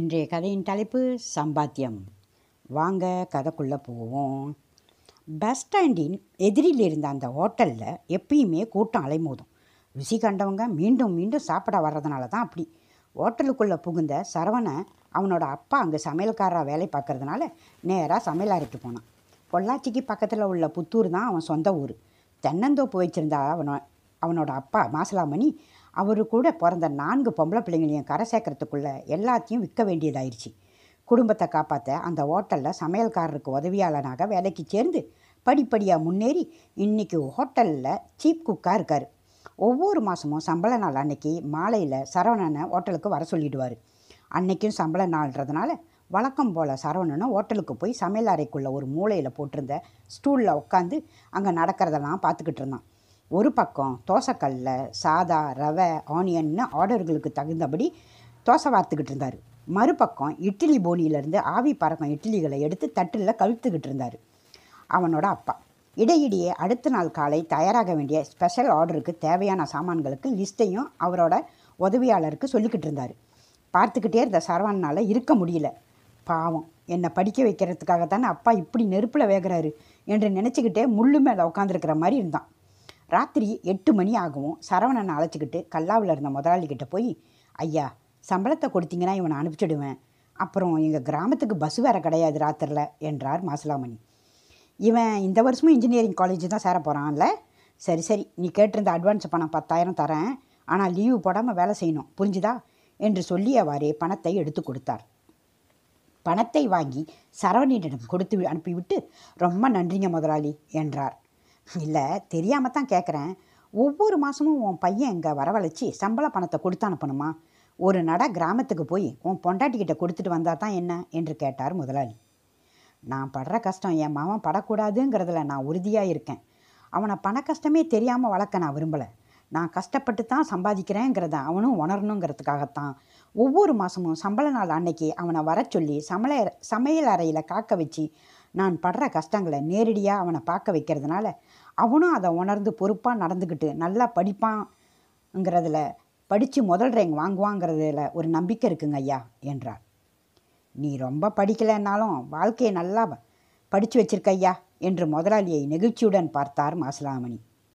இன்றைய கதையின் தலைப்பு சம்பாத்தியம் வாங்க கதைக்குள்ளே போவோம் பஸ் ஸ்டாண்டின் எதிரில் இருந்த அந்த ஹோட்டலில் எப்பயுமே கூட்டம் அலைமோதும் ருசி கண்டவங்க மீண்டும் மீண்டும் சாப்பிட வர்றதுனால தான் அப்படி ஹோட்டலுக்குள்ளே புகுந்த சரவணை அவனோட அப்பா அங்கே சமையல்காரராக வேலை பார்க்கறதுனால நேராக சமையல் அறைக்கு போனான் பொள்ளாச்சிக்கு பக்கத்தில் உள்ள புத்தூர் தான் அவன் சொந்த ஊர் தென்னந்தோப்பு வச்சுருந்தா அவனோ அவனோட அப்பா மாசலாமணி அவர் கூட பிறந்த நான்கு பொம்பளை பிள்ளைங்களையும் கரை சேர்க்கறதுக்குள்ளே எல்லாத்தையும் விற்க வேண்டியதாயிருச்சு குடும்பத்தை காப்பாற்ற அந்த ஹோட்டலில் சமையல்காரருக்கு உதவியாளனாக வேலைக்கு சேர்ந்து படிப்படியாக முன்னேறி இன்றைக்கி ஹோட்டலில் சீப் குக்காக இருக்கார் ஒவ்வொரு மாதமும் சம்பள நாள் அன்னைக்கு மாலையில் சரவணனை ஹோட்டலுக்கு வர சொல்லிடுவார் அன்னைக்கும் சம்பள நாள்ன்றதுனால வழக்கம் போல் சரவணனும் ஹோட்டலுக்கு போய் சமையல் அறைக்குள்ளே ஒரு மூளையில் போட்டிருந்த ஸ்டூலில் உட்காந்து அங்கே நடக்கிறதெல்லாம் பார்த்துக்கிட்டு இருந்தான் ஒரு பக்கம் தோசைக்கல்ல சாதா ரவை ஆனியன்னு ஆர்டர்களுக்கு தகுந்தபடி தோசை வார்த்துக்கிட்டு இருந்தார் மறுபக்கம் இட்லி போனியிலேருந்து ஆவி பறக்கும் இட்லிகளை எடுத்து தட்டில் கழுத்துக்கிட்டு இருந்தார் அவனோட அப்பா இடையிடையே அடுத்த நாள் காலை தயாராக வேண்டிய ஸ்பெஷல் ஆர்டருக்கு தேவையான சாமான்களுக்கு லிஸ்ட்டையும் அவரோட உதவியாளருக்கு சொல்லிக்கிட்டு இருந்தார் பார்த்துக்கிட்டே இருந்த சரவணனால் இருக்க முடியல பாவம் என்னை படிக்க வைக்கிறதுக்காக தானே அப்பா இப்படி நெருப்பில் வேகிறாரு என்று நினச்சிக்கிட்டே முள்ளு மேலே உட்காந்துருக்கிற மாதிரி இருந்தான் ராத்திரி எட்டு மணி ஆகவும் சரவணனை அழைச்சிக்கிட்டு கல்லாவில் இருந்த முதலாளிகிட்ட போய் ஐயா சம்பளத்தை கொடுத்தீங்கன்னா இவனை அனுப்பிச்சிடுவேன் அப்புறம் எங்கள் கிராமத்துக்கு பஸ் வேறு கிடையாது ராத்திரியில் என்றார் மாசிலாமணி இவன் இந்த வருஷமும் இன்ஜினியரிங் காலேஜ் தான் சேர போகிறான்ல சரி சரி நீ கேட்டிருந்த அட்வான்ஸ் பணம் பத்தாயிரம் தரேன் ஆனால் லீவு போடாமல் வேலை செய்யணும் புரிஞ்சுதா என்று சொல்லி அவ்வாறே பணத்தை எடுத்து கொடுத்தார் பணத்தை வாங்கி சரவணியிடம் கொடுத்து அனுப்பிவிட்டு ரொம்ப நன்றிங்க முதலாளி என்றார் இல்லை தெரியாமல் தான் கேட்குறேன் ஒவ்வொரு மாதமும் உன் பையன் இங்கே வரவழைச்சி சம்பள பணத்தை கொடுத்து அனுப்பணுமா ஒரு நட கிராமத்துக்கு போய் உன் பொண்டாட்டிக்கிட்ட கொடுத்துட்டு வந்தால் தான் என்ன என்று கேட்டார் முதலாளி நான் படுற கஷ்டம் என் மாமன் படக்கூடாதுங்கிறதுல நான் உறுதியாக இருக்கேன் அவனை பண கஷ்டமே தெரியாமல் வளர்க்க நான் விரும்பலை நான் கஷ்டப்பட்டு தான் சம்பாதிக்கிறேங்கிறத அவனும் உணரணுங்கிறதுக்காகத்தான் ஒவ்வொரு மாதமும் சம்பள நாள் அன்னைக்கு அவனை வர சொல்லி சமல சமையல் அறையில் காக்க வச்சு நான் படுற கஷ்டங்களை நேரடியாக அவனை பார்க்க வைக்கிறதுனால அவனும் அதை உணர்ந்து பொறுப்பாக நடந்துக்கிட்டு நல்லா படிப்பாங்கிறதுல படித்து முதல் ரேங்க் வாங்குவாங்கிறதுல ஒரு நம்பிக்கை இருக்குங்க ஐயா என்றார் நீ ரொம்ப படிக்கலைன்னாலும் வாழ்க்கையை நல்லா படித்து வச்சிருக்கையா என்று முதலாளியை நெகிழ்ச்சியுடன் பார்த்தார் மாசிலாமணி